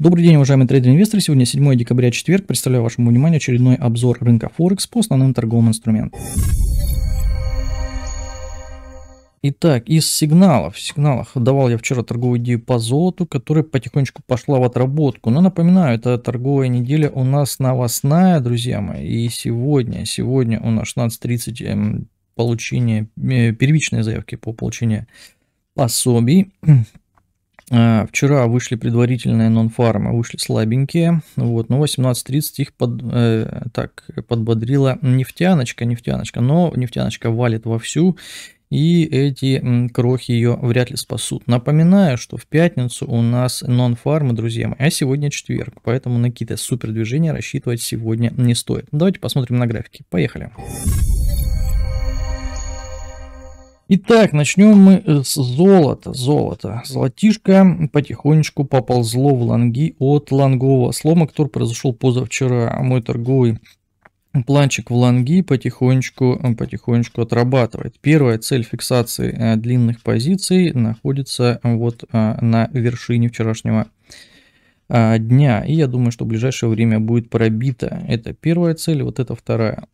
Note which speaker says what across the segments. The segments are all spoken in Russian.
Speaker 1: Добрый день, уважаемые трейдеры-инвесторы. Сегодня 7 декабря, четверг. Представляю вашему вниманию очередной обзор рынка Форекс по основным торговым инструментам. Итак, из сигналов. В сигналах давал я вчера торговую идею по золоту, которая потихонечку пошла в отработку. Но напоминаю, это торговая неделя у нас новостная, друзья мои. И сегодня, сегодня у нас 16.30 эм, получение, э, первичные заявки по получению пособий. А, вчера вышли предварительные нонфармы, вышли слабенькие. Вот, но 18.30 их под, э, так, подбодрила нефтяночка, нефтяночка. Но нефтяночка валит вовсю, и эти крохи ее вряд ли спасут. Напоминаю, что в пятницу у нас нон-фармы, друзья мои, а сегодня четверг, поэтому на какие-то супер движения рассчитывать сегодня не стоит. Давайте посмотрим на графики. Поехали. Поехали. Итак, начнем мы э, с золота. Золото. Золотишко потихонечку поползло в лонги от лонгового слома, который произошел позавчера. А мой торговый планчик в лонги потихонечку, э, потихонечку отрабатывает. Первая цель фиксации э, длинных позиций находится вот на вершине вчерашнего а, дня. И я думаю, что в ближайшее время будет пробита. Это первая цель, вот это вторая.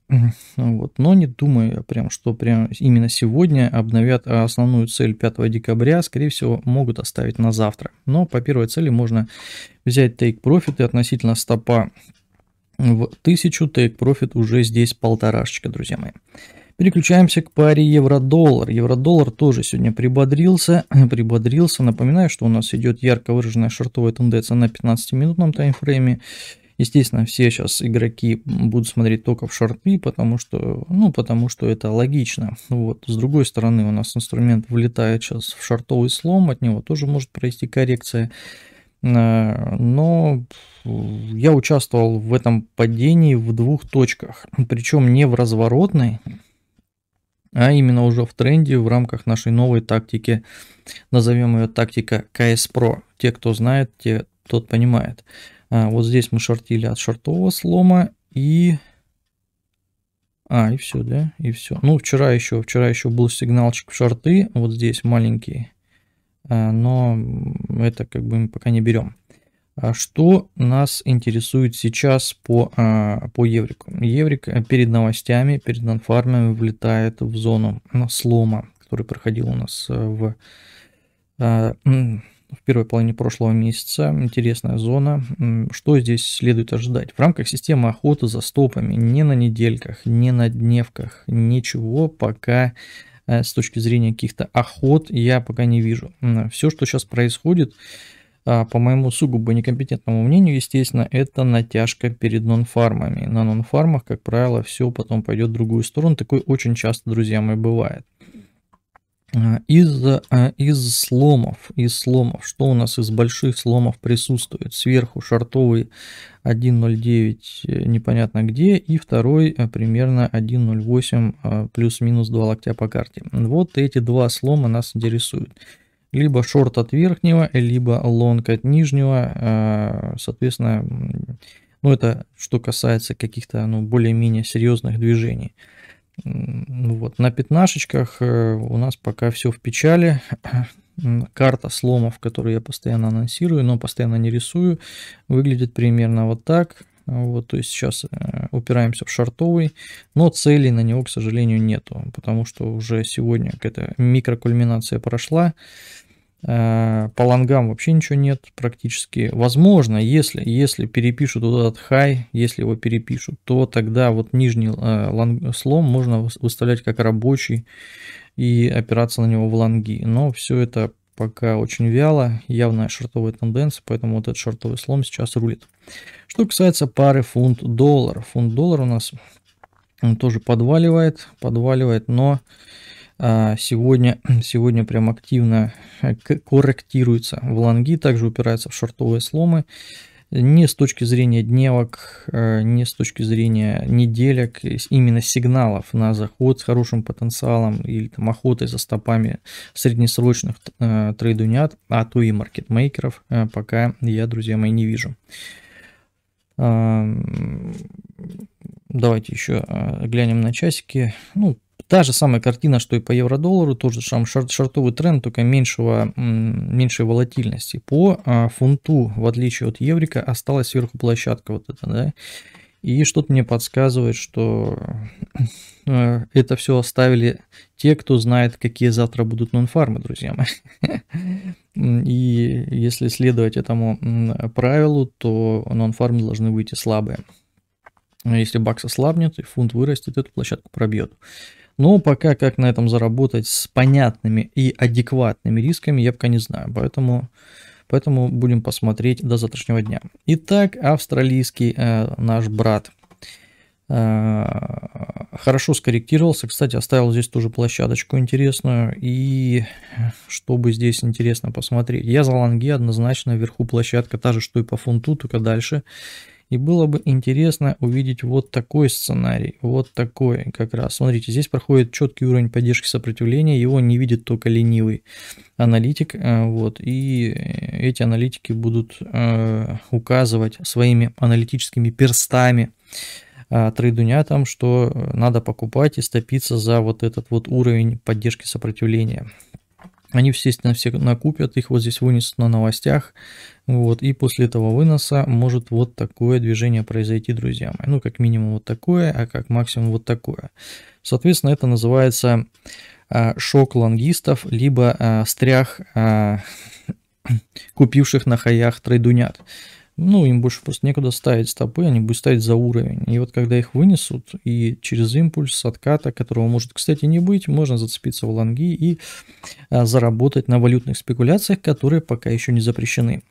Speaker 1: Вот. Но не думаю прям, что прям именно сегодня обновят основную цель 5 декабря. Скорее всего, могут оставить на завтра. Но по первой цели можно взять take profit и относительно стопа в 1000. Take profit уже здесь полторашечка, друзья мои. Переключаемся к паре евро-доллар. Евро-доллар тоже сегодня прибодрился. прибодрился. Напоминаю, что у нас идет ярко выраженная шортовая тенденция на 15-минутном таймфрейме. Естественно, все сейчас игроки будут смотреть только в шорты, потому что, ну, потому что это логично. Вот. С другой стороны, у нас инструмент влетает сейчас в шортовый слом, от него тоже может пройти коррекция. Э, но я участвовал в этом падении в двух точках, причем не в разворотной, а именно уже в тренде в рамках нашей новой тактики, назовем ее тактика КС Про. Те, кто знает, те, тот понимает. А, вот здесь мы шортили от шортового слома и... А, и все, да, и все. Ну, вчера еще, вчера еще был сигналчик в шорты, вот здесь маленький, а, но это как бы мы пока не берем. А что нас интересует сейчас по, а, по Еврику? Еврик э, перед новостями, перед нонфармами влетает в зону э, слома, который проходил у нас э, в, а, в первой половине прошлого месяца. Интересная зона. Что здесь следует ожидать? В рамках системы охоты за стопами, не на недельках, не на дневках, ничего пока с точки зрения каких-то охот я пока не вижу. Все, что сейчас происходит, а, по моему сугубо некомпетентному мнению, естественно, это натяжка перед нонфармами. На нонфармах, как правило, все потом пойдет в другую сторону. Такое очень часто, друзья мои, бывает. А, из, а, из сломов, из сломов, что у нас из больших сломов присутствует? Сверху шартовый 1.09 э, непонятно где и второй э, примерно 1.08 плюс-минус 2 локтя по карте. Вот эти два слома нас интересуют либо шорт от верхнего, либо лонг от нижнего. Э, соответственно, ну это что касается каких-то ну, более-менее серьезных движений. Ну вот. На пятнашечках э, у нас пока все в печали. Карта сломов, которую я постоянно анонсирую, но постоянно не рисую, выглядит примерно вот так. Вот, то есть сейчас э, упираемся в шортовый, но целей на него, к сожалению, нету, потому что уже сегодня какая-то микрокульминация прошла. Э, по лонгам вообще ничего нет практически. Возможно, если, если перепишут вот этот хай, если его перепишут, то тогда вот нижний э, лонг, слом можно выставлять как рабочий и опираться на него в лонги. Но все это пока очень вяло, явная шортовая тенденция, поэтому вот этот шортовый слом сейчас рулит. Что касается пары фунт-доллар. Фунт-доллар у нас тоже подваливает, подваливает, но а, сегодня, сегодня прям активно э, корректируется. В лонги также упирается в шортовые сломы. Не с точки зрения дневок, э, не с точки зрения неделек, именно сигналов на заход с хорошим потенциалом или там охотой за стопами среднесрочных э, трейдунят, а то и маркетмейкеров пока я, друзья мои, не вижу. Давайте еще глянем на часики. Ну, Та же самая картина, что и по евро-доллару, тоже там шорт, шортовый тренд, только меньшего, меньшей волатильности. По а, фунту, в отличие от еврика, осталась сверху площадка вот эта, да. И что-то мне подсказывает, что э, э, это все оставили те, кто знает, какие завтра будут нонфармы, друзья мои. И если следовать этому правилу, то нонфармы должны выйти слабые. Если бакс ослабнет фунт вырастет, эту площадку пробьет. Но пока как на этом заработать с понятными и адекватными рисками, я пока не знаю. Поэтому, поэтому будем посмотреть до завтрашнего дня. Итак, австралийский э, наш брат э, хорошо скорректировался. Кстати, оставил здесь тоже площадочку интересную. И чтобы здесь интересно посмотреть. Я за лонги однозначно вверху площадка та же, что и по фунту, только дальше. И было бы интересно увидеть вот такой сценарий, вот такой как раз. Смотрите, здесь проходит четкий уровень поддержки сопротивления, его не видит только ленивый аналитик, э, вот, и э, эти аналитики будут э, указывать своими аналитическими перстами, трейдуня там, что надо покупать и стопиться за вот этот вот уровень поддержки сопротивления. Они, естественно, все накупят, их вот здесь вынесут на новостях. Вот, и после этого выноса может вот такое движение произойти, друзья мои. Ну, как минимум вот такое, а как максимум вот такое. Соответственно, это называется а, шок лонгистов, либо а, стрях а, купивших на хаях трейдунят ну, им больше просто некуда ставить стопы, они будут ставить за уровень. И вот когда их вынесут, и через импульс отката, которого может, кстати, не быть, можно зацепиться в лонги и а, заработать на валютных спекуляциях, которые пока еще не запрещены.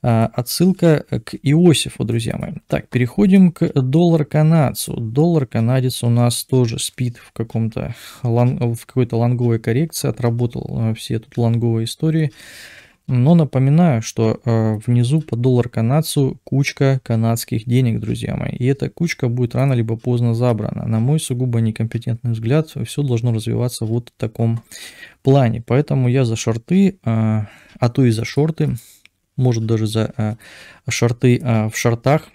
Speaker 1: А, отсылка к Иосифу, друзья мои. Так, переходим к доллар-канадцу. Доллар-канадец у нас тоже спит в, каком-то, в какой-то лонговой коррекции, отработал а, все тут лонговые истории. Но напоминаю, что э, внизу по доллар канадцу кучка канадских денег, друзья мои. И эта кучка будет рано либо поздно забрана. На мой сугубо некомпетентный взгляд, все должно развиваться вот в таком плане. Поэтому я за шорты, э, а то и за шорты, может даже за э, шорты э, в шортах,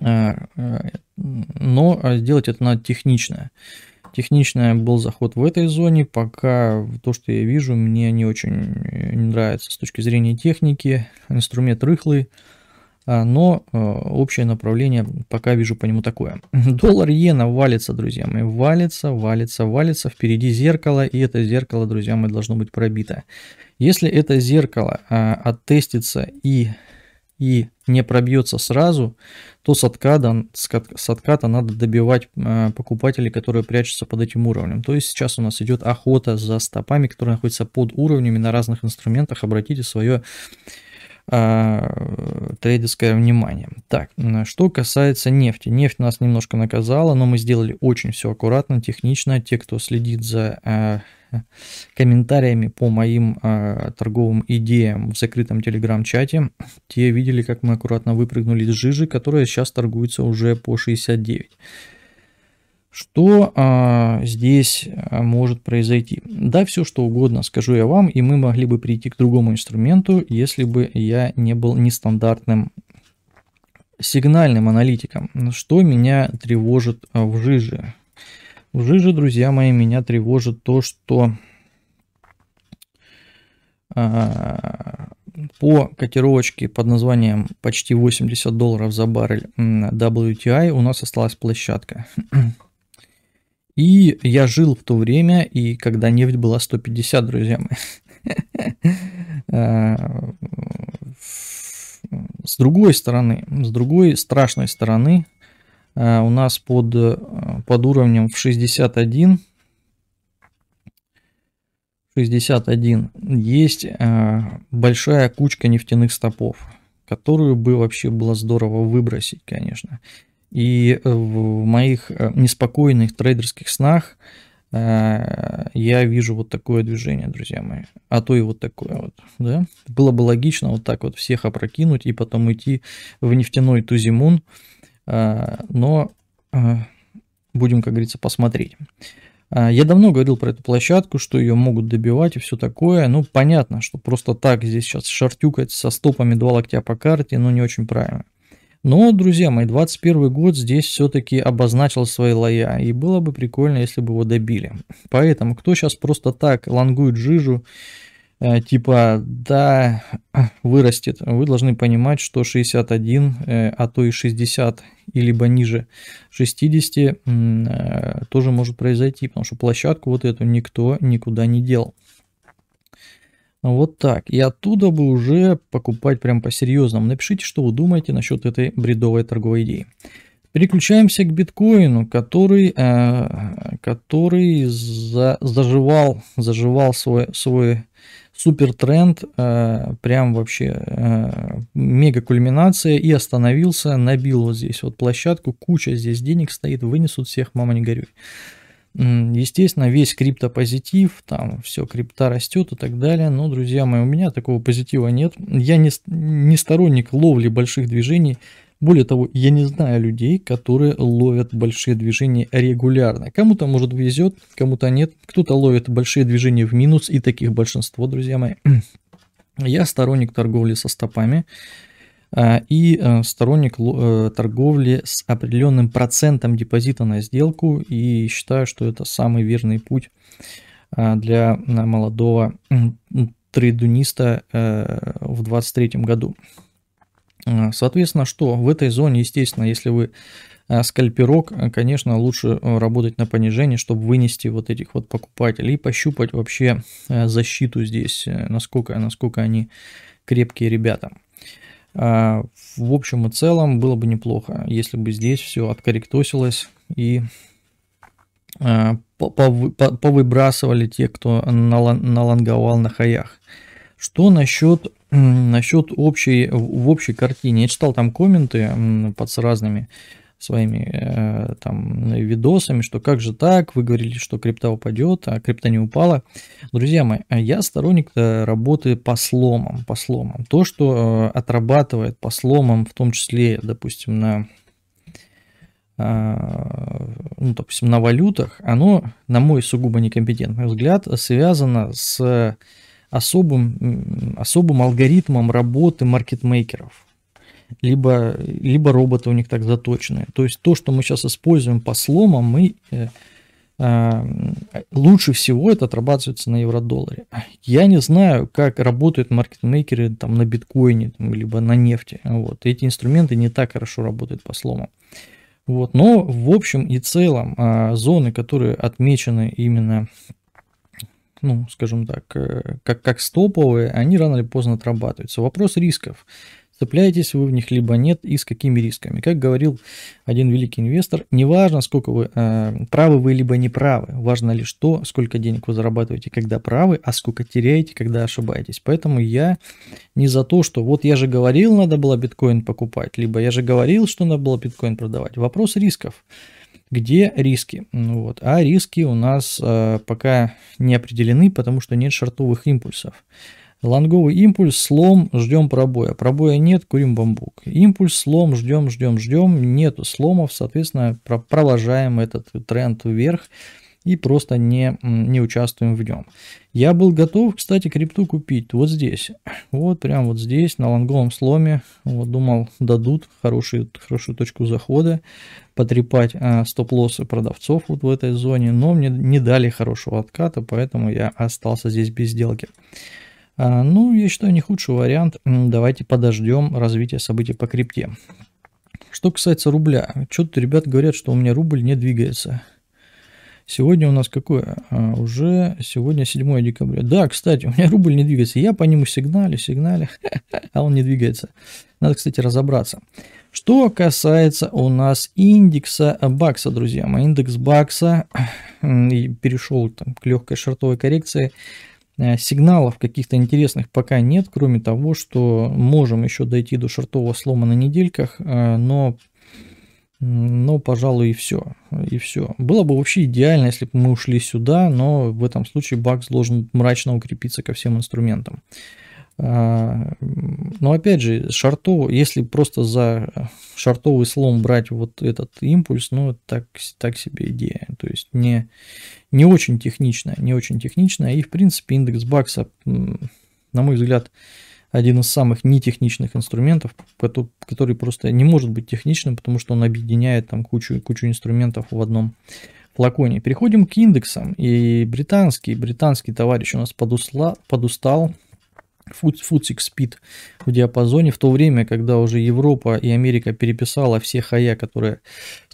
Speaker 1: э, э, но сделать э, это надо технично. Технично был заход в этой зоне, пока то, что я вижу, мне не очень э, не нравится с точки зрения техники, инструмент рыхлый, а, но э, общее направление пока вижу по нему такое. Доллар иена валится, друзья мои, валится, валится, валится, впереди зеркало, и это зеркало, друзья мои, должно быть пробито. Если это зеркало а, оттестится и и не пробьется сразу, то с отката, с отката надо добивать э, покупателей, которые прячутся под этим уровнем. То есть сейчас у нас идет охота за стопами, которые находятся под уровнями на разных инструментах. Обратите свое а, трейдерское внимание. Так, что касается нефти. Нефть нас немножко наказала, но мы сделали очень все аккуратно, технично. Те, кто следит за э, комментариями по моим э, торговым идеям в закрытом телеграм-чате. Те видели, как мы аккуратно выпрыгнули из жижи, которая сейчас торгуется уже по 69. Что а, здесь а, может произойти? Да, все что угодно, скажу я вам, и мы могли бы прийти к другому инструменту, если бы я не был нестандартным сигнальным аналитиком. Что меня тревожит а, в жиже? Уже же, друзья мои, меня тревожит то, что а, по котировочке под названием почти 80 долларов за баррель WTI у нас осталась площадка. И я жил в то время, и когда нефть была 150, друзья мои. А, с другой стороны, с другой страшной стороны, а, у нас под под уровнем в 61. 61 есть э, большая кучка нефтяных стопов, которую бы вообще было здорово выбросить, конечно. И э, в моих э, неспокойных трейдерских снах э, я вижу вот такое движение, друзья мои. А то и вот такое вот, да. Было бы логично вот так вот всех опрокинуть и потом идти в нефтяной Тузимун. Э, но... Э, будем, как говорится, посмотреть. А, я давно говорил про эту площадку, что ее могут добивать и все такое. Ну, понятно, что просто так здесь сейчас шартюкать со стопами два локтя по карте, ну, не очень правильно. Но, друзья мои, 21 год здесь все-таки обозначил свои лоя, и было бы прикольно, если бы его добили. Поэтому, кто сейчас просто так лангует жижу, Э, типа, да, вырастет. Вы должны понимать, что 61, э, а то и 60, и либо ниже 60 э, тоже может произойти, потому что площадку вот эту никто никуда не делал. Вот так. И оттуда бы уже покупать прям по-серьезному. Напишите, что вы думаете насчет этой бредовой торговой идеи. Переключаемся к биткоину, который, который за, заживал, заживал свой, свой супер тренд, э, прям вообще э, мега кульминация и остановился, набил вот здесь вот площадку, куча здесь денег стоит, вынесут всех, мама не горюй. Естественно, весь криптопозитив, там все крипта растет и так далее. Но, друзья мои, у меня такого позитива нет. Я не, не сторонник ловли больших движений. Более того, я не знаю людей, которые ловят большие движения регулярно. Кому-то, может, везет, кому-то нет. Кто-то ловит большие движения в минус, и таких большинство, друзья мои. Я сторонник торговли со стопами а, и э, сторонник э, торговли с определенным процентом депозита на сделку и считаю, что это самый верный путь а, для молодого трейдуниста э, в 2023 году. Э, соответственно, что в этой зоне, естественно, если вы э, скальперок, э, конечно, лучше работать на понижение, чтобы вынести вот этих вот покупателей и пощупать вообще защиту здесь, насколько, насколько они крепкие ребята. В общем и целом было бы неплохо, если бы здесь все откорректосилось и повыбрасывали те, кто наланговал на хаях. Что насчет насчет общей, в общей картине. Я читал там комменты под с разными своими э, там видосами, что как же так, вы говорили, что крипта упадет, а крипта не упала. Друзья мои, а я сторонник э, работы по сломам, по сломам. То, что э, отрабатывает по сломам, в том числе, допустим, на ну, допустим, на валютах, оно, на мой сугубо некомпетентный взгляд, связано с особым, особым алгоритмом работы маркетмейкеров либо, либо роботы у них так заточены. То есть то, что мы сейчас используем по сломам, мы э, э, лучше всего это отрабатывается на евро-долларе. Я не знаю, как работают маркетмейкеры там, на биткоине там, либо на нефти. Вот. Эти инструменты не так хорошо работают по сломам. Вот. Но в общем и целом а, зоны, которые отмечены именно ну, скажем так, э, как, как стоповые, они рано или поздно отрабатываются. Вопрос рисков. Цепляетесь вы в них либо нет и с какими рисками. Как говорил один великий инвестор, неважно, сколько вы э, правы вы либо не правы, важно лишь то, сколько денег вы зарабатываете, когда правы, а сколько теряете, когда ошибаетесь. Поэтому я не за то, что вот я же говорил, надо было биткоин покупать, либо я же говорил, что надо было биткоин продавать. Вопрос рисков. Где риски? Ну вот. А риски у нас э, пока не определены, потому что нет шортовых импульсов. Лонговый импульс, слом, ждем пробоя. Пробоя нет, курим бамбук. Импульс, слом, ждем, ждем, ждем. Нету сломов, соответственно, про- продолжаем этот тренд вверх и просто не, не участвуем в нем. Я был готов, кстати, крипту купить вот здесь. Вот прям вот здесь, на лонговом сломе. Вот думал, дадут хорошую, хорошую точку захода, потрепать а, стоп-лоссы продавцов вот в этой зоне. Но мне не дали хорошего отката, поэтому я остался здесь без сделки. А, ну, я считаю, не худший вариант. Давайте подождем развития событий по крипте. Что касается рубля, что-то ребят говорят, что у меня рубль не двигается. Сегодня у нас какое? А, уже сегодня 7 декабря. Да, кстати, у меня рубль не двигается. Я по нему сигналю, сигналю, а он не двигается. Надо, кстати, разобраться. Что касается у нас индекса бакса, друзья мои. Индекс бакса перешел там, к легкой шортовой коррекции. Э, сигналов каких-то интересных пока нет, кроме того, что можем еще дойти до шортового слома на недельках, э, но ну, пожалуй, и все. И все. Было бы вообще идеально, если бы мы ушли сюда, но в этом случае бакс должен мрачно укрепиться ко всем инструментам. А, но опять же, шартов, если просто за шартовый слом брать вот этот импульс, ну, так, так себе идея. То есть не, не очень техничная, не очень техничная. И, в принципе, индекс бакса, на мой взгляд, один из самых нетехничных инструментов, который просто не может быть техничным, потому что он объединяет там кучу, кучу инструментов в одном флаконе. Переходим к индексам. И британский, британский товарищ у нас подусла, подустал, футсик спит в диапазоне, в то время, когда уже Европа и Америка переписала все хая, которые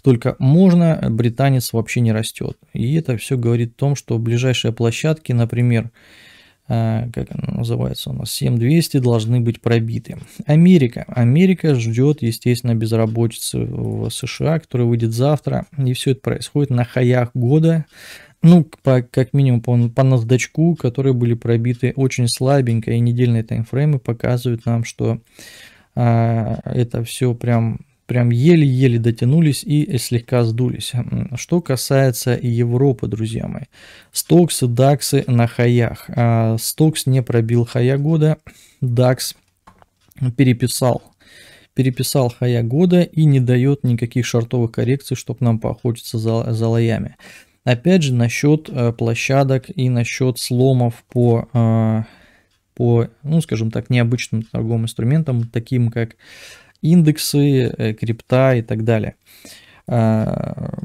Speaker 1: только можно, британец вообще не растет. И это все говорит о том, что ближайшие площадки, например, Э, как она называется у нас, 7200 должны быть пробиты. Америка. Америка ждет, естественно, безработицы в США, которая выйдет завтра. И все это происходит на хаях года. Ну, по, как минимум по, по NASDAQ, которые были пробиты очень слабенько, и недельные таймфреймы показывают нам, что а, это все прям прям еле-еле дотянулись и слегка сдулись. Что касается Европы, друзья мои, Стокс и даксы на хаях. А, Стокс не пробил хая года, дакс переписал переписал хая года и не дает никаких шортовых коррекций, чтобы нам поохотиться за, за лоями. Опять же, насчет э, площадок и насчет сломов по, э, по ну, скажем так, необычным торговым инструментам, таким как индексы, э, крипта и так далее. А,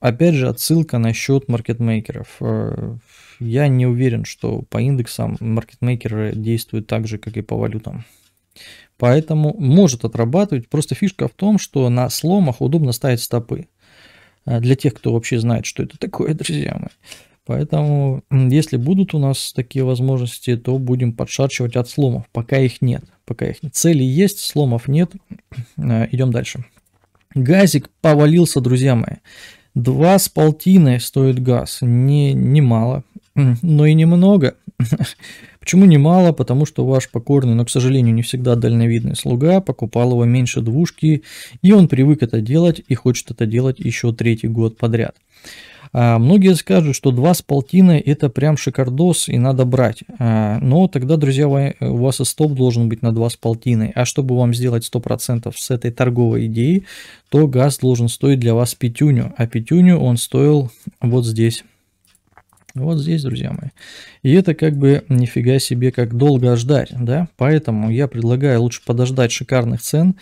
Speaker 1: опять же, отсылка насчет маркетмейкеров. Э, я не уверен, что по индексам маркетмейкеры действуют так же, как и по валютам. Поэтому может отрабатывать. Просто фишка в том, что на сломах удобно ставить стопы. Э, для тех, кто вообще знает, что это такое, друзья мои. Поэтому, если будут у нас такие возможности, то будем подшарчивать от сломов, пока их нет. Пока их нет. Цели есть, сломов нет. Э, идем дальше. Газик повалился, друзья мои. Два с полтиной стоит газ. Не, не мало, но и немного. Почему немало? Потому что ваш покорный, но, к сожалению, не всегда дальновидный слуга покупал его меньше двушки, и он привык это делать и хочет это делать еще третий год подряд. А, многие скажут, что два с полтиной это прям шикардос и надо брать. А, но тогда, друзья, у вас и стоп должен быть на два с полтиной. А чтобы вам сделать 100% с этой торговой идеей, то газ должен стоить для вас пятюню. А пятюню он стоил вот здесь. Вот здесь, друзья мои. И это как бы нифига себе, как долго ждать, да? Поэтому я предлагаю лучше подождать шикарных цен,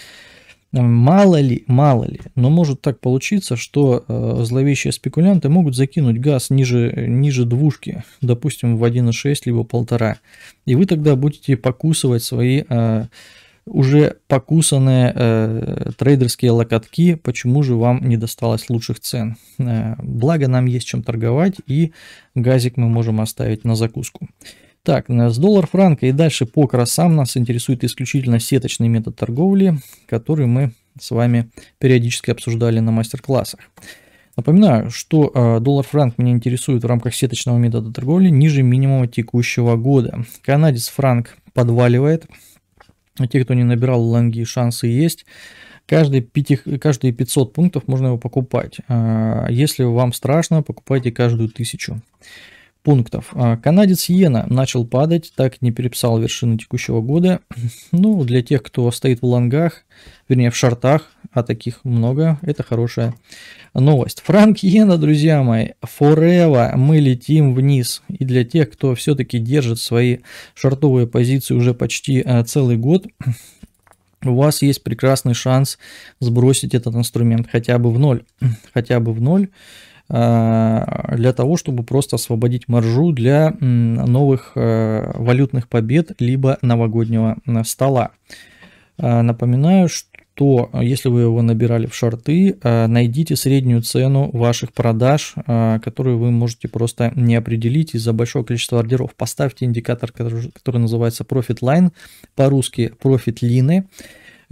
Speaker 1: Мало ли, мало ли, но может так получиться, что э, зловещие спекулянты могут закинуть газ ниже, ниже двушки, допустим, в 1,6 либо полтора, и вы тогда будете покусывать свои э, уже покусанные э, трейдерские локотки, почему же вам не досталось лучших цен. Э, благо нам есть чем торговать, и газик мы можем оставить на закуску. Так, э, с доллар франка и дальше по красам нас интересует исключительно сеточный метод торговли, который мы с вами периодически обсуждали на мастер-классах. Напоминаю, что э, доллар-франк меня интересует в рамках сеточного метода торговли ниже минимума текущего года. Канадец-франк подваливает. Те, кто не набирал лонги, шансы есть. Каждые, 5, каждые 500 пунктов можно его покупать. Э, если вам страшно, покупайте каждую тысячу пунктов. А канадец Йена начал падать, так не переписал вершины текущего года. Ну, для тех, кто стоит в лонгах, вернее в шартах, а таких много, это хорошая новость. Франк Йена, друзья мои, forever мы летим вниз. И для тех, кто все-таки держит свои шортовые позиции уже почти а, целый год, у вас есть прекрасный шанс сбросить этот инструмент хотя бы в ноль. Хотя бы в ноль. Э, для того, чтобы просто освободить маржу для новых э, валютных побед либо новогоднего э, стола. Напоминаю, что если вы его набирали в шорты, найдите среднюю цену ваших продаж, которую вы можете просто не определить из-за большого количества ордеров. Поставьте индикатор, который, называется Profit Line, по-русски Profit Line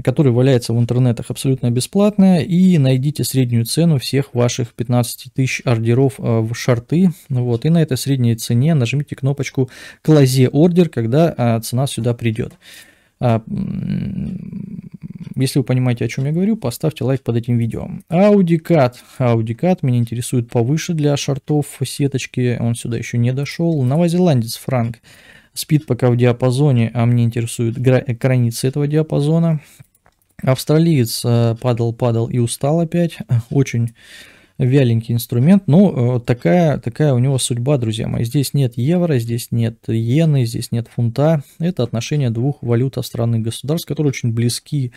Speaker 1: который валяется в интернетах абсолютно бесплатная, и найдите среднюю цену всех ваших 15 тысяч ордеров а, в шарты, вот, и на этой средней цене нажмите кнопочку «Клазе ордер», когда а, цена сюда придет. А, если вы понимаете, о чем я говорю, поставьте лайк под этим видео. Аудикат. Аудикат меня интересует повыше для шартов сеточки. Он сюда еще не дошел. Новозеландец Франк спид пока в диапазоне, а мне интересуют границы этого диапазона. Австралиец падал-падал э, и устал опять. Очень вяленький инструмент. но ну, э, такая, такая у него судьба, друзья мои. Здесь нет евро, здесь нет иены, здесь нет фунта. Это отношение двух валют страны государств, которые очень близки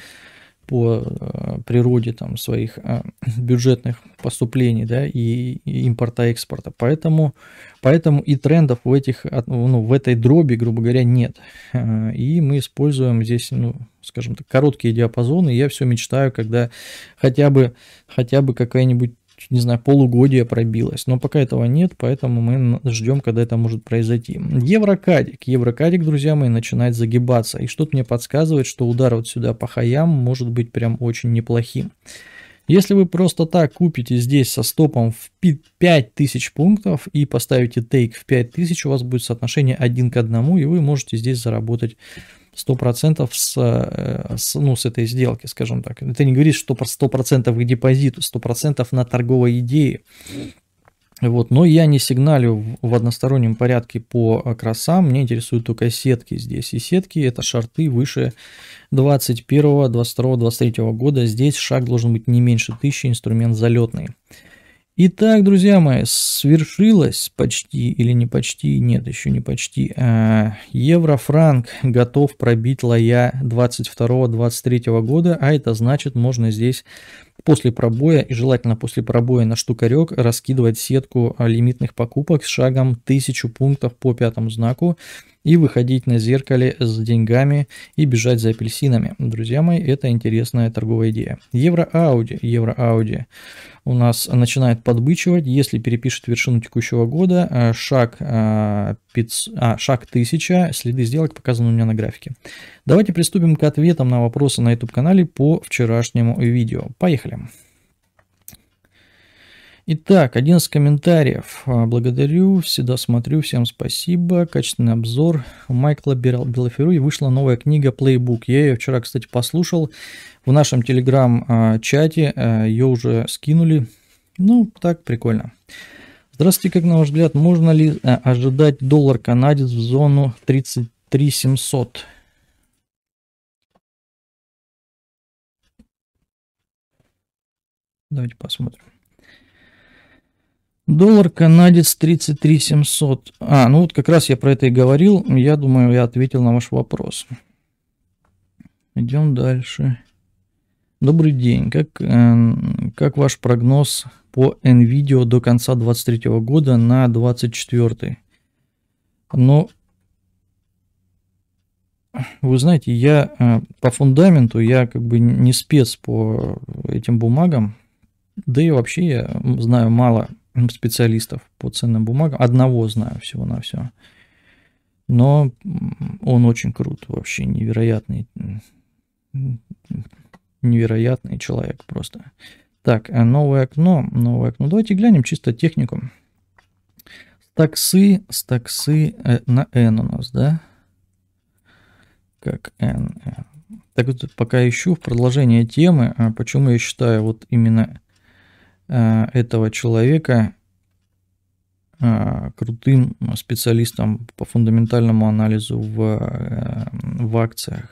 Speaker 1: по э, природе там, своих э, бюджетных поступлений да, и, импорта-экспорта. Поэтому, поэтому и трендов в, этих, ну, в этой дроби, грубо говоря, нет. Э, и мы используем здесь, ну, скажем так, короткие диапазоны. Я все мечтаю, когда хотя бы, хотя бы какая-нибудь не знаю, полугодия пробилась. Но пока этого нет, поэтому мы ждем, когда это может произойти. Еврокадик. Еврокадик, друзья мои, начинает загибаться. И что-то мне подсказывает, что удар вот сюда по хаям может быть прям очень неплохим. Если вы просто так купите здесь со стопом в 5000 пунктов и поставите тейк в 5000, у вас будет соотношение 1 к 1, и вы можете здесь заработать 100% с, э, с, ну, с этой сделки, скажем так. Ты не говоришь, что 100% к депозиту, 100% на торговой идее. Вот, но я не сигналю в одностороннем порядке по э, красам, мне интересуют только сетки здесь. И сетки это шарты выше 21, 22, 23 года. Здесь шаг должен быть не меньше 1000, инструмент залетный. Итак, друзья мои, свершилось почти или не почти, нет, еще не почти. А, еврофранк готов пробить лоя 22-23 года, а это значит, можно здесь после пробоя и желательно после пробоя на штукарек раскидывать сетку а, лимитных покупок с шагом 1000 пунктов по пятому знаку и выходить на зеркале с деньгами и бежать за апельсинами. Друзья мои, это интересная торговая идея. Евро-Ауди, Евро-Ауди у нас начинает подбычивать, если перепишет вершину текущего года, а, шаг а, 500, а, шаг 1000, следы сделок показаны у меня на графике. Давайте приступим к ответам на вопросы на YouTube-канале по вчерашнему видео. Поехали. Итак, один из комментариев. А, благодарю, всегда смотрю, всем спасибо. Качественный обзор Майкла Белоферу. И вышла новая книга Playbook. Я ее вчера, кстати, послушал. В нашем телеграм-чате а, а, ее уже скинули. Ну, так, прикольно. Прикольно. Здравствуйте, как на ваш взгляд, можно ли э, ожидать доллар канадец в зону 33 700? Давайте посмотрим. Доллар канадец 33 700. А, ну вот как раз я про это и говорил. Я думаю, я ответил на ваш вопрос. Идем дальше. Добрый день. Как, э, как ваш прогноз по NVIDIA до конца 2023 года на 2024? Но ну, вы знаете, я э, по фундаменту, я как бы не спец по этим бумагам, да и вообще я знаю мало специалистов по ценным бумагам, одного знаю всего на все. Но он очень крут, вообще невероятный невероятный человек просто. Так, э, новое окно, новое окно. Давайте глянем чисто технику. Таксы, таксы э, на N у нас, да? Как N. Э. Так вот, пока ищу в продолжение темы, а почему я считаю вот именно этого человека крутым специалистом по фундаментальному анализу в, в акциях.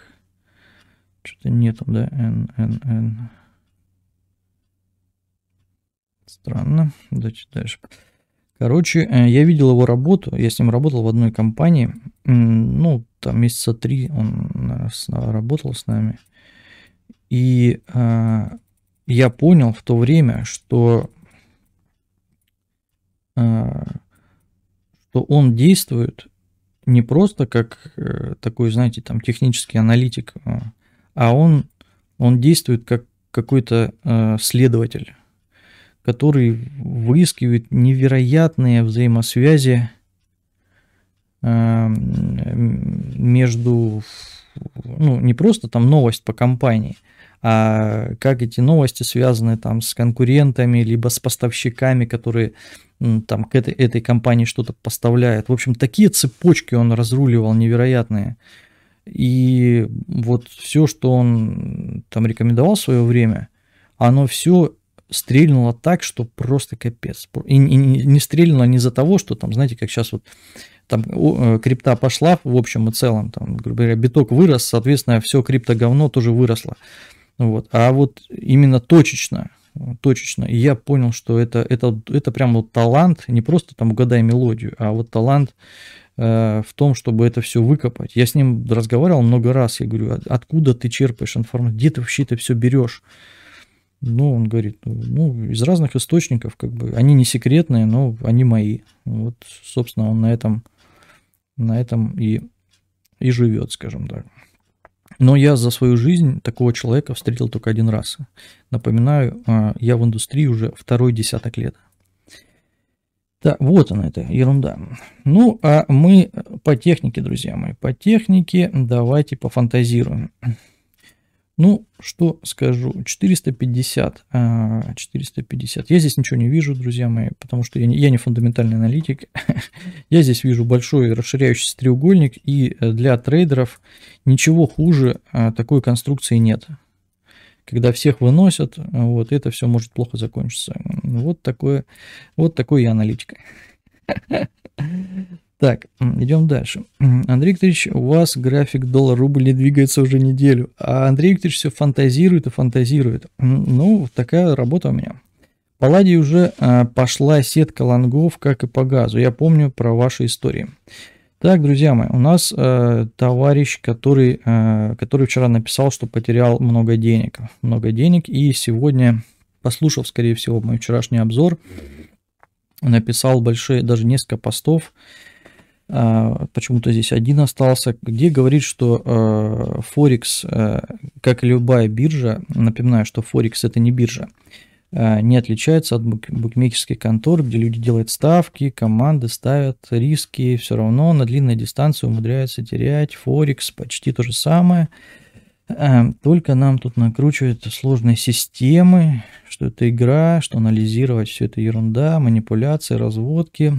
Speaker 1: Что-то нету, да, n, n, n. Странно. Давайте дальше. Короче, э, я видел его работу, я с ним работал в одной компании, ну, там месяца три он наверное, э, работал с нами. И э, я понял в то время, что, э, что он действует не просто как э, такой, знаете, там технический аналитик, э, а он, он действует как какой-то э, следователь, который выискивает невероятные взаимосвязи э, между, ну, не просто там новость по компании, а как эти новости связаны там с конкурентами, либо с поставщиками, которые там к этой, этой компании что-то поставляют. В общем, такие цепочки он разруливал невероятные. И вот все, что он там рекомендовал в свое время, оно все стрельнуло так, что просто капец. И не стрельнуло не из-за того, что там, знаете, как сейчас вот там э, крипта пошла в общем и целом, там, грубо говоря, биток вырос, соответственно, все крипто говно тоже выросло. Вот. А вот именно точечно, точечно. И я понял, что это, это, это прям вот талант, не просто там угадай мелодию, а вот талант Э, в том, чтобы это все выкопать. Я с ним разговаривал много раз, я говорю, «А откуда ты черпаешь информацию, где ты вообще это все берешь? Ну, он говорит, «Ну, ну, из разных источников, как бы, они не секретные, но они мои. Вот, собственно, он на этом, на этом и, и живет, скажем так. Но я за свою жизнь такого человека встретил только один раз. Напоминаю, э, я в индустрии уже второй десяток лет. Да, вот она эта ерунда. Ну, а мы по технике, друзья мои, по технике давайте пофантазируем. Ну, что скажу, 450, 450. А, я здесь ничего не вижу, друзья мои, потому что я не, я не фундаментальный аналитик. я здесь вижу большой расширяющийся треугольник, и э, для трейдеров ничего хуже а, такой конструкции нет когда всех выносят, вот это все может плохо закончиться. Вот такое, вот такой я аналитик. Так, идем дальше. Андрей Викторович, у вас график доллар-рубль не двигается уже неделю, а Андрей Викторович все фантазирует и фантазирует. Ну, такая работа у меня. По ладе уже а, пошла сетка лонгов, как и по газу. Я помню про ваши истории. Так, друзья мои, у нас э, товарищ, который, э, который вчера написал, что потерял много денег. Много денег. И сегодня, послушав, скорее всего, мой вчерашний обзор, написал большие, даже несколько постов. Э, почему-то здесь один остался, где говорит, что э, Форекс, э, как и любая биржа, напоминаю, что Форекс это не биржа, Э, не отличается от букмекерских контор, где люди делают ставки, команды ставят риски, все равно на длинной дистанции умудряются терять, Форекс почти то же самое. Э, только нам тут накручивают сложные системы, что это игра, что анализировать все это ерунда, манипуляции, разводки.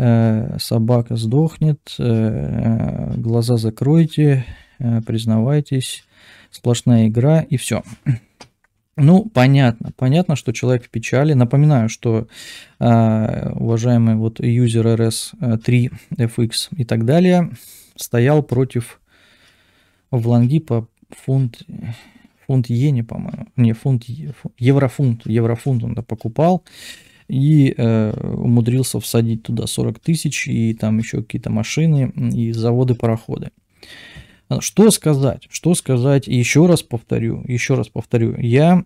Speaker 1: Э, собака сдохнет, глаза закройте, признавайтесь, сплошная игра и все. Ну, понятно, понятно, что человек в печали. Напоминаю, что э, уважаемый вот юзер RS3, FX э, и так далее стоял против Вланги по фунт, фунт иене, по-моему. Не, фунт, еврофунт, еврофунт он покупал и э, умудрился всадить туда 40 тысяч и там еще какие-то машины и заводы-пароходы. Э, что сказать? Что сказать? Еще раз повторю, еще раз повторю. Я,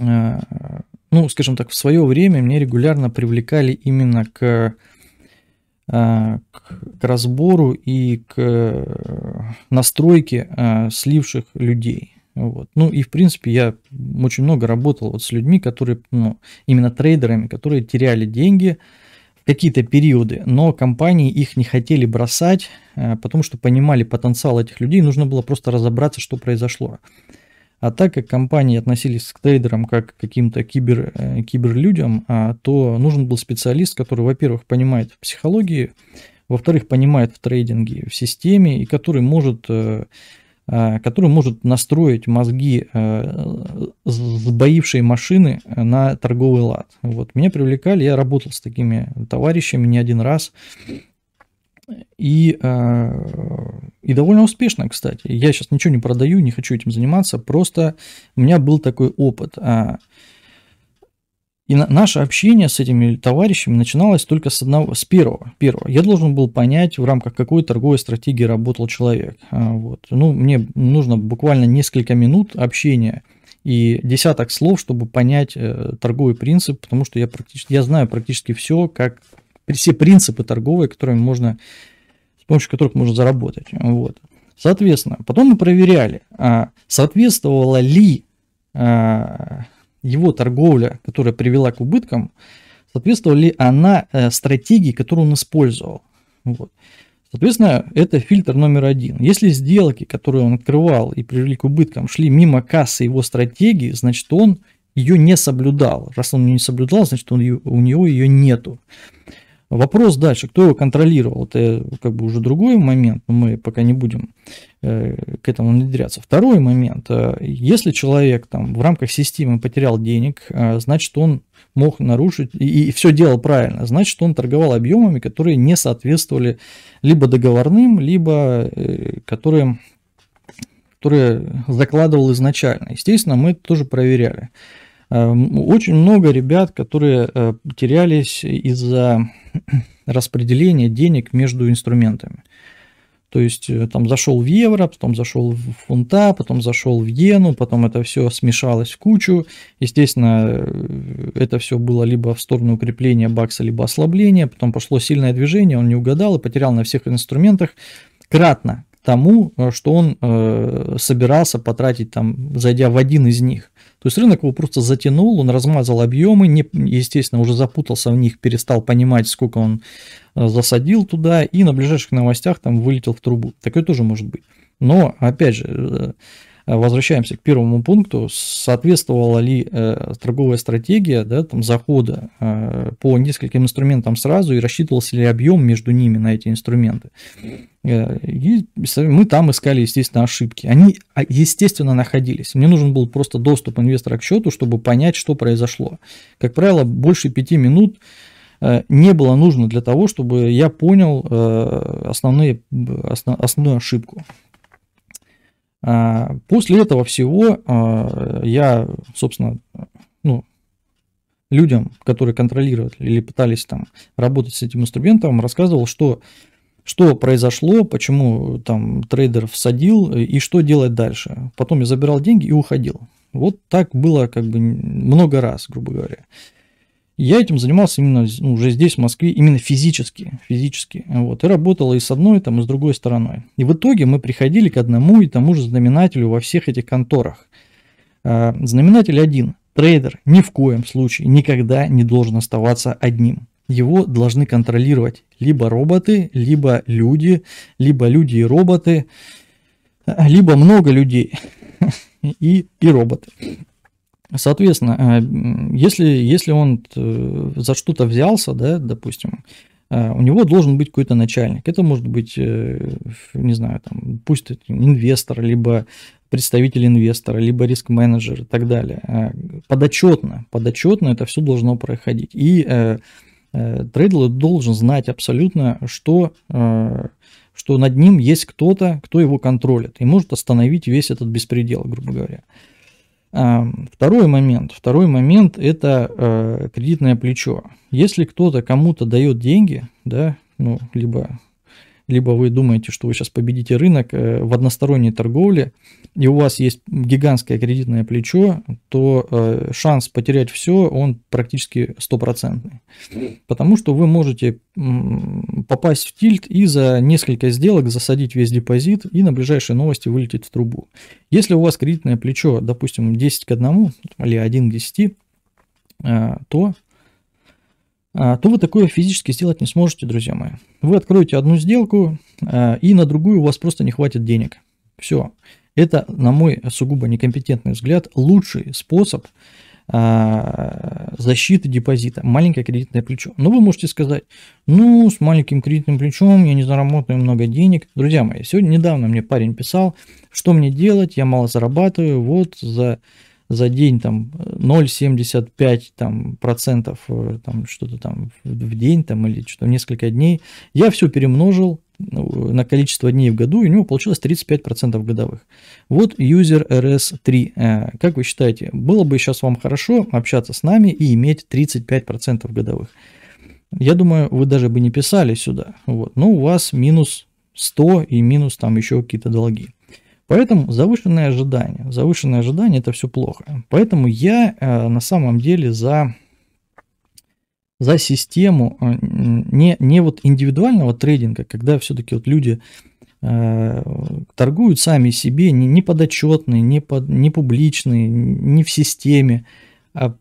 Speaker 1: э, ну, скажем так, в свое время мне регулярно привлекали именно к, к, э, к разбору и к настройке сливших людей. Вот. Ну и в принципе я очень много работал вот с людьми, которые, ну, именно трейдерами, которые теряли деньги, э, какие-то периоды, но компании их не хотели бросать, э, потому что понимали потенциал этих людей, нужно было просто разобраться, что произошло. А так как компании относились к трейдерам как к каким-то кибер, э, киберлюдям, а, то нужен был специалист, который, во-первых, понимает в психологии, во-вторых, понимает в трейдинге, в системе, и который может э, Э, который может настроить мозги э, сбоившей машины э, на торговый лад. Вот. Меня привлекали, я работал с такими товарищами не один раз. И, и довольно успешно, кстати. Я сейчас ничего не продаю, не хочу этим заниматься, просто у меня был такой опыт. А, и на, наше общение с этими товарищами начиналось только с одного, с первого, первого. Я должен был понять, в рамках какой торговой стратегии работал человек. А, вот. Ну, мне нужно буквально несколько минут общения и десяток слов, чтобы понять э, торговый принцип, потому что я практически, я знаю практически все, как все принципы торговые, которыми можно, с помощью которых можно заработать. Вот. Соответственно, потом мы проверяли, а, соответствовало ли а, его торговля, которая привела к убыткам, соответствовала ли она э, стратегии, которую он использовал. Вот. Соответственно, это фильтр номер один. Если сделки, которые он открывал и привели к убыткам, шли мимо кассы его стратегии, значит он ее не соблюдал. Раз он ее не соблюдал, значит он ее, у него ее нету. Вопрос дальше, кто его контролировал, это как бы уже другой момент, но мы пока не будем э, к этому внедряться. Второй момент, э, если человек там в рамках системы потерял денег, э, значит он мог нарушить и, и все делал правильно, значит он торговал объемами, которые не соответствовали либо договорным, либо которые, которые закладывал изначально. Естественно, мы это тоже проверяли. Эм, очень много ребят, которые э, терялись из-за распределения денег между инструментами. То есть э, там зашел в евро, потом зашел в фунта, потом зашел в иену, потом это все смешалось в кучу. Естественно, э, это все было либо в сторону укрепления бакса, либо ослабления. Потом пошло сильное движение, он не угадал и потерял на всех инструментах кратно тому, э, что он э, собирался потратить, там, зайдя в один из них. То есть рынок его просто затянул, он размазал объемы, не, естественно, уже запутался в них, перестал понимать, сколько он э, засадил туда, и на ближайших новостях там вылетел в трубу. Такое тоже может быть. Но, опять же, э, Э, возвращаемся к первому пункту, соответствовала ли э, торговая стратегия да, там, захода э, по нескольким инструментам сразу и рассчитывался ли объем между ними на эти инструменты. Э, и мы там искали, естественно, ошибки. Они, а, естественно, находились. Мне нужен был просто доступ инвестора к счету, чтобы понять, что произошло. Как правило, больше пяти минут э, не было нужно для того, чтобы я понял э, основные, основную ошибку. А, после этого всего а, я, собственно, ну, людям, которые контролировали или пытались там работать с этим инструментом, рассказывал, что, что произошло, почему там трейдер всадил и что делать дальше. Потом я забирал деньги и уходил. Вот так было как бы много раз, грубо говоря. Я этим занимался именно ну, уже здесь, в Москве, именно физически, физически. Вот, и работала и с одной, там, и с другой стороной. И в итоге мы приходили к одному и тому же знаменателю во всех этих конторах. А, знаменатель один. Трейдер ни в коем случае никогда не должен оставаться одним. Его должны контролировать либо роботы, либо люди, либо люди и роботы, либо много людей и, и роботы. Соответственно, э, если, если он э, за что-то взялся, да, допустим, э, у него должен быть какой-то начальник. Это может быть, не знаю, там, пусть это инвестор, либо представитель инвестора, либо риск-менеджер и так далее. Подотчетно, подотчетно это все должно проходить. И трейдер должен знать абсолютно, что, что над ним есть кто-то, кто его контролит и может остановить весь этот беспредел, грубо говоря. Второй момент. Второй момент – это э, кредитное плечо. Если кто-то кому-то дает деньги, да, ну, либо либо вы думаете, что вы сейчас победите рынок э, в односторонней торговле, и у вас есть гигантское кредитное плечо, то э, шанс потерять все, он практически стопроцентный. Потому что вы можете попасть в тильт и за несколько сделок засадить весь депозит, и на ближайшие новости вылететь в трубу. Если у вас кредитное плечо, допустим, 10 к 1 или 1 к 10, э, то а, то вы такое физически сделать не сможете, друзья мои. Вы откроете одну сделку, а, и на другую у вас просто не хватит денег. Все. Это, на мой сугубо некомпетентный взгляд, лучший способ а, защиты депозита, маленькое кредитное плечо. Но вы можете сказать, ну, с маленьким кредитным плечом я не заработаю много денег. Друзья мои, сегодня недавно мне парень писал, что мне делать, я мало зарабатываю, вот за за день там 0,75 э, там, процентов э, там, что-то там в день там, или что-то несколько дней. Я все перемножил ну, на количество дней в году, и у него получилось 35% процентов годовых. Вот user RS3. Э, как вы считаете, было бы сейчас вам хорошо общаться с нами и иметь 35% процентов годовых? Я думаю, вы даже бы не писали сюда. Вот. Но ну, у вас минус 100 и минус там еще какие-то долги. Поэтому завышенные ожидания. Завышенные ожидания это все плохо. Поэтому я э, на самом деле за, за систему э, не, не вот индивидуального трейдинга, когда все-таки вот люди э, торгуют сами себе, не, не подотчетные, не, под, не публичные, не в системе, а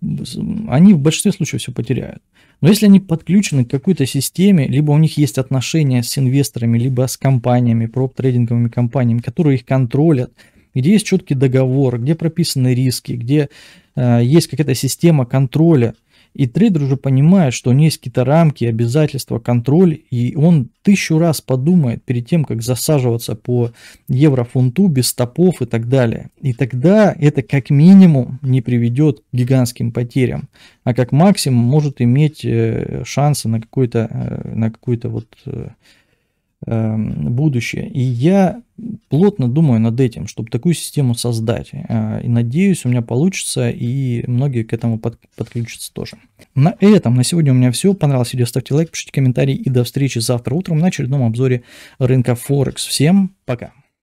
Speaker 1: они в большинстве случаев все потеряют. Но если они подключены к какой-то системе, либо у них есть отношения с инвесторами, либо с компаниями, проб-трейдинговыми компаниями, которые их контролят, где есть четкий договор, где прописаны риски, где э, есть какая-то система контроля и трейдер уже понимает, что у него есть какие-то рамки, обязательства, контроль, и он тысячу раз подумает перед тем, как засаживаться по еврофунту без стопов и так далее. И тогда это как минимум не приведет к гигантским потерям, а как максимум может иметь э, шансы на какую-то э, на какую-то вот э, Эм, будущее. И я плотно думаю над этим, чтобы такую систему создать. Э, и надеюсь, у меня получится, и многие к этому под, подключатся тоже. На этом на сегодня у меня все. Понравилось видео, ставьте лайк, пишите комментарии и до встречи завтра утром на очередном обзоре рынка Форекс. Всем пока!